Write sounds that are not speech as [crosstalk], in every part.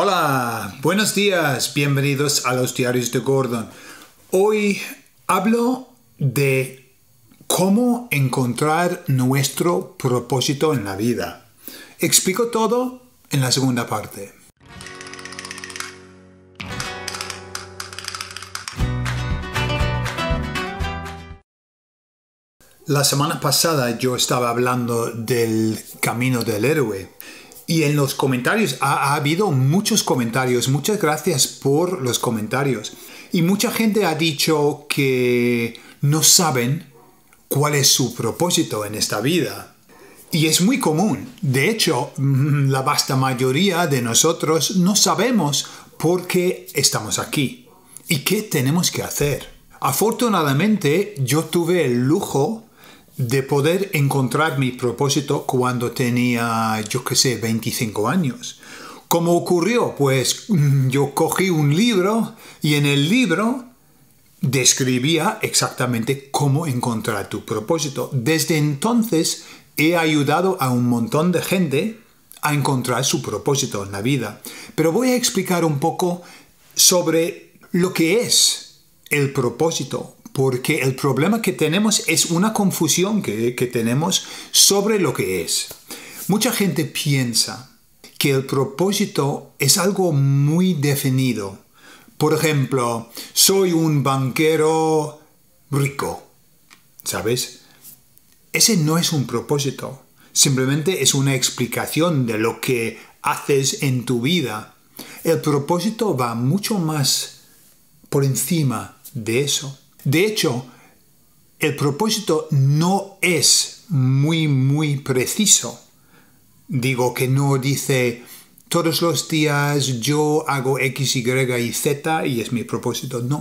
Hola, buenos días, bienvenidos a los diarios de Gordon. Hoy hablo de cómo encontrar nuestro propósito en la vida. Explico todo en la segunda parte. La semana pasada yo estaba hablando del camino del héroe y en los comentarios, ha, habido muchos comentarios, muchas gracias por los comentarios. Y mucha gente ha dicho que no saben cuál es su propósito en esta vida. Y es muy común. De hecho, [laughs] la vasta mayoría de nosotros no sabemos por qué estamos aquí y qué tenemos que hacer. Afortunadamente, yo tuve el lujo de poder encontrar mi propósito cuando tenía, yo qué sé, 25 años. ¿Cómo ocurrió? Pues mm, yo cogí un libro y en el libro describía exactamente cómo encontrar tu propósito. Desde entonces he ayudado a un montón de gente a encontrar su propósito en la vida. Pero voy a explicar un poco sobre lo que es el propósito porque el problema que tenemos es una confusión que, tenemos sobre lo que es. Mucha gente piensa que el propósito es algo muy definido. Por ejemplo, soy un banquero rico, ¿sabes? Ese no es un propósito, simplemente es una explicación de lo que haces en tu vida. El propósito va mucho más por encima de eso. De hecho, el propósito no es muy, muy preciso. Digo que no dice todos los días yo hago X, Y y Z y es mi propósito. No.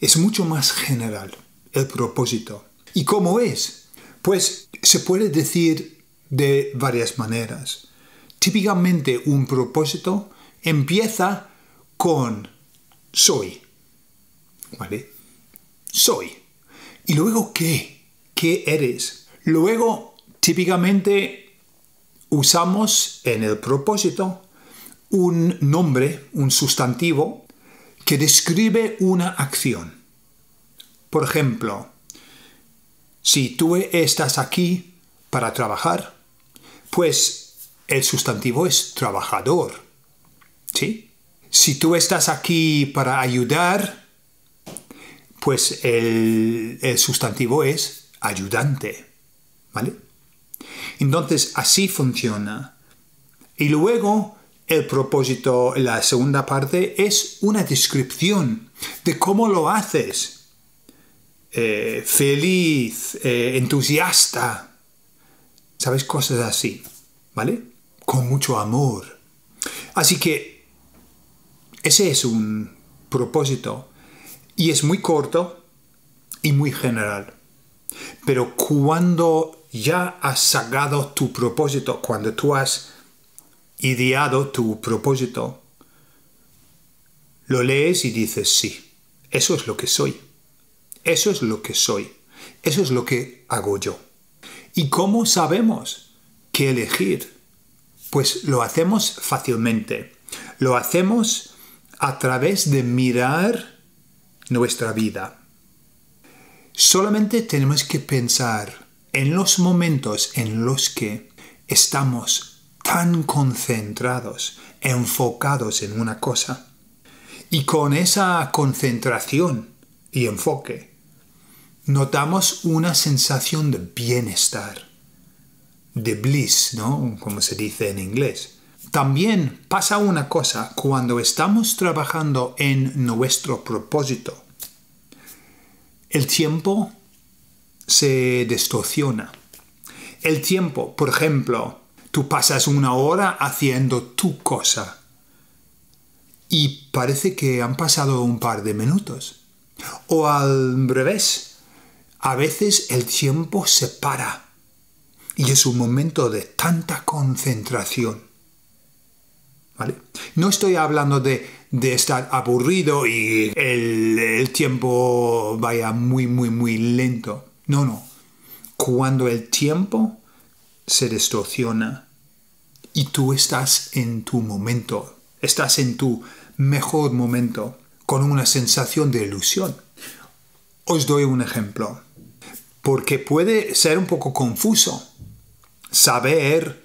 Es mucho más general el propósito. ¿Y cómo es? Pues se puede decir de varias maneras. Típicamente un propósito empieza con soy. ¿Vale? soy. Y luego qué, qué eres. Luego, típicamente, usamos en el propósito un nombre, un sustantivo, que describe una acción. Por ejemplo, si tú estás aquí para trabajar, pues el sustantivo es trabajador. Si tú estás aquí para ayudar, pues el, sustantivo es ayudante. ¿Vale? Entonces, así funciona. Y luego, el propósito, la segunda parte, es una descripción de cómo lo haces. Eh, feliz, eh, entusiasta, ¿sabes? Cosas así, ¿vale? Con mucho amor. Así que ese es un propósito y es muy corto y muy general. Pero cuando ya has sacado tu propósito, cuando tú has ideado tu propósito, lo lees y dices, sí, eso es lo que soy. Eso es lo que soy. Eso es lo que hago yo. ¿Y cómo sabemos qué elegir? Pues lo hacemos fácilmente. Lo hacemos a través de mirar nuestra vida. Solamente tenemos que pensar en los momentos en los que estamos tan concentrados, enfocados en una cosa. Y con esa concentración y enfoque, notamos una sensación de bienestar, de bliss, ¿no? Como se dice en inglés. También pasa una cosa cuando estamos trabajando en nuestro propósito. El tiempo se distorsiona. El tiempo, por ejemplo, tú pasas una hora haciendo tu cosa y parece que han pasado un par de minutos. O al revés, a veces el tiempo se para y es un momento de tanta concentración no estoy hablando de, estar aburrido y el, el, tiempo vaya muy, muy, muy lento. No, no. Cuando el tiempo se distorsiona y tú estás en tu momento, estás en tu mejor momento, con una sensación de ilusión. Os doy un ejemplo, porque puede ser un poco confuso saber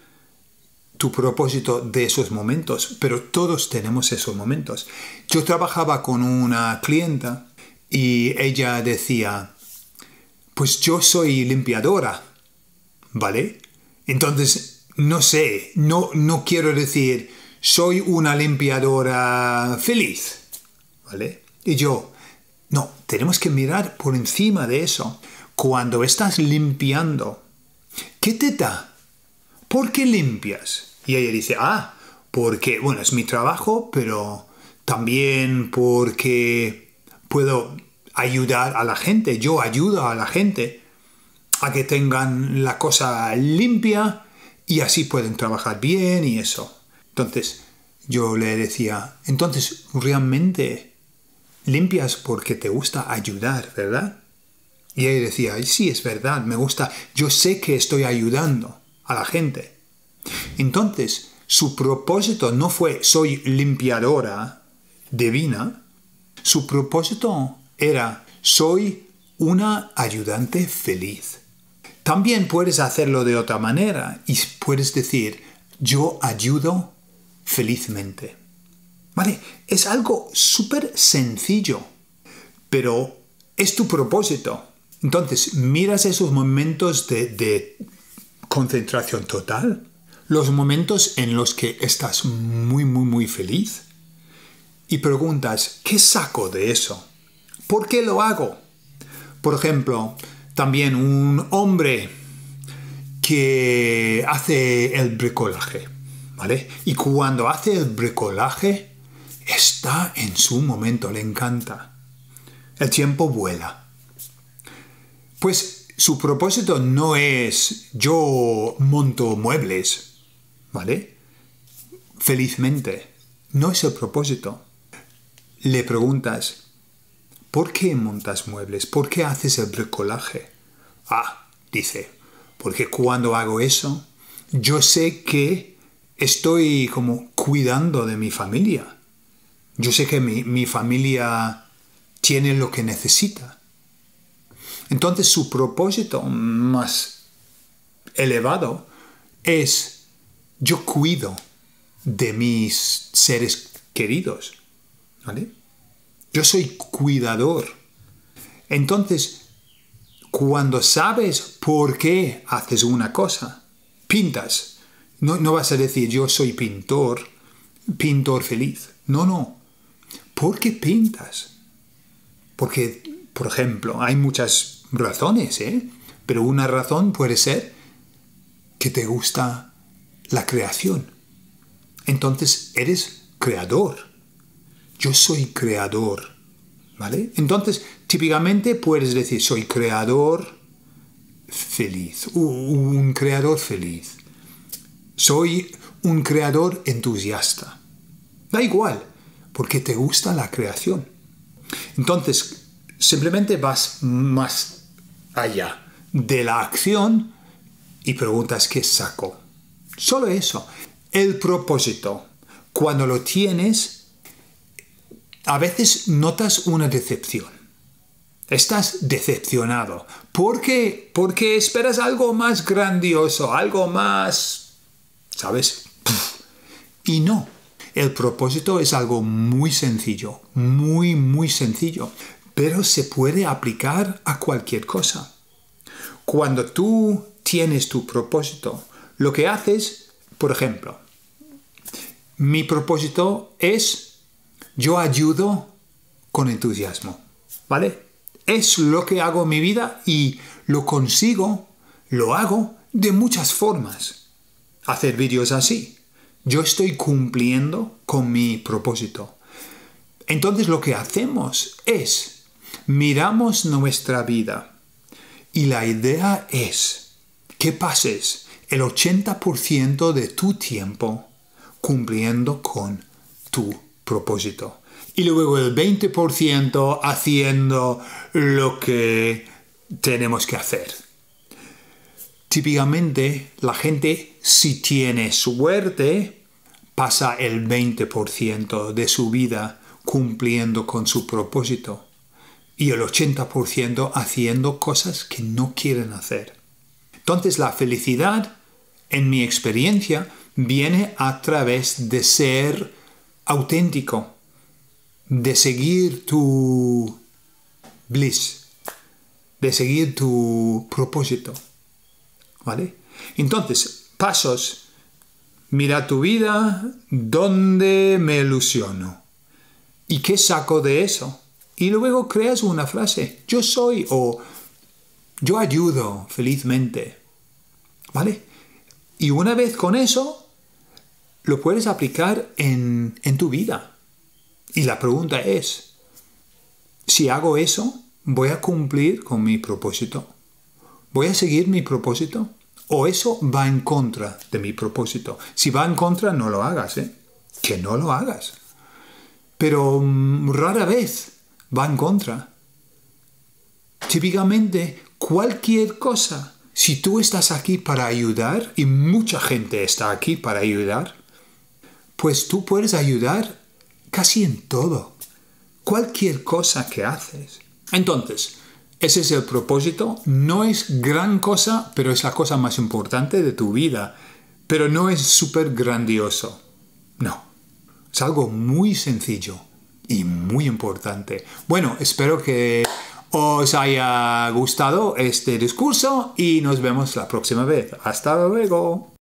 tu propósito de esos momentos, pero todos tenemos esos momentos. Yo trabajaba con una clienta y ella decía, pues yo soy limpiadora, ¿vale? Entonces, no sé, no, no quiero decir, soy una limpiadora feliz, ¿vale? Y yo, no, tenemos que mirar por encima de eso. Cuando estás limpiando, ¿qué te da? ¿Por qué limpias? Y ella dice, ah, porque, bueno, es mi trabajo, pero también porque puedo ayudar a la gente, yo ayudo a la gente a que tengan la cosa limpia y así pueden trabajar bien y eso. Entonces yo le decía, entonces realmente limpias porque te gusta ayudar, ¿verdad? Y ella decía, sí, es verdad, me gusta, yo sé que estoy ayudando a la gente. Entonces, su propósito no fue soy limpiadora divina, su propósito era soy una ayudante feliz. También puedes hacerlo de otra manera y puedes decir yo ayudo felizmente. ¿Vale? Es algo súper sencillo, pero es tu propósito. Entonces, miras esos momentos de concentración total los momentos en los que estás muy, muy, muy feliz y preguntas, ¿qué saco de eso? ¿Por qué lo hago? Por ejemplo, también un hombre que hace el bricolaje, ¿vale? Y cuando hace el bricolaje, está en su momento, le encanta. El tiempo vuela. Pues su propósito no es yo monto muebles, ¿vale? Felizmente, no es el propósito. Le preguntas, ¿por qué montas muebles? ¿Por qué haces el bricolaje? Ah, dice, porque cuando hago eso, yo sé que estoy como cuidando de mi familia. Yo sé que mi, mi familia tiene lo que necesita. Entonces su propósito más elevado es yo cuido de mis seres queridos, ¿vale? Yo soy cuidador. Entonces, cuando sabes por qué haces una cosa, pintas. No, no vas a decir yo soy pintor, pintor feliz. No, no. ¿Por qué pintas? Porque, por ejemplo, hay muchas razones, ¿eh? Pero una razón puede ser que te gusta la creación. Entonces eres creador. Yo soy creador. ¿Vale? Entonces, típicamente puedes decir, soy creador feliz, un creador feliz. Soy un creador entusiasta. Da igual, porque te gusta la creación. Entonces, simplemente vas más allá de la acción y preguntas qué saco. Solo eso. El propósito. Cuando lo tienes, a veces notas una decepción. Estás decepcionado. ¿Por qué? Porque esperas algo más grandioso, algo más... ¿Sabes? Y no. El propósito es algo muy sencillo, muy, muy sencillo, pero se puede aplicar a cualquier cosa. Cuando tú tienes tu propósito, lo que haces, por ejemplo, mi propósito es yo ayudo con entusiasmo, ¿vale? Es lo que hago en mi vida y lo consigo, lo hago de muchas formas. Hacer vídeos así. Yo estoy cumpliendo con mi propósito. Entonces lo que hacemos es, miramos nuestra vida y la idea es que pases el 80% de tu tiempo cumpliendo con tu propósito. Y luego el 20% haciendo lo que tenemos que hacer. Típicamente la gente, si tiene suerte, pasa el 20% de su vida cumpliendo con su propósito y el 80% haciendo cosas que no quieren hacer. Entonces la felicidad en mi experiencia, viene a través de ser auténtico, de seguir tu bliss, de seguir tu propósito. ¿Vale? Entonces, pasos. Mira tu vida, dónde me ilusiono y qué saco de eso. Y luego creas una frase, yo soy o yo ayudo felizmente. ¿Vale? Y una vez con eso, lo puedes aplicar en, tu vida. Y la pregunta es, si hago eso, ¿voy a cumplir con mi propósito? ¿Voy a seguir mi propósito? ¿O eso va en contra de mi propósito? Si va en contra, no lo hagas, ¿eh? Que no lo hagas. Pero mm, rara vez va en contra. Típicamente, cualquier cosa si tú estás aquí para ayudar, y mucha gente está aquí para ayudar, pues tú puedes ayudar casi en todo, cualquier cosa que haces. Entonces, ese es el propósito. No es gran cosa, pero es la cosa más importante de tu vida. Pero no es súper grandioso. No. Es algo muy sencillo y muy importante. Bueno, espero que os haya gustado este discurso y nos vemos la próxima vez. Hasta luego.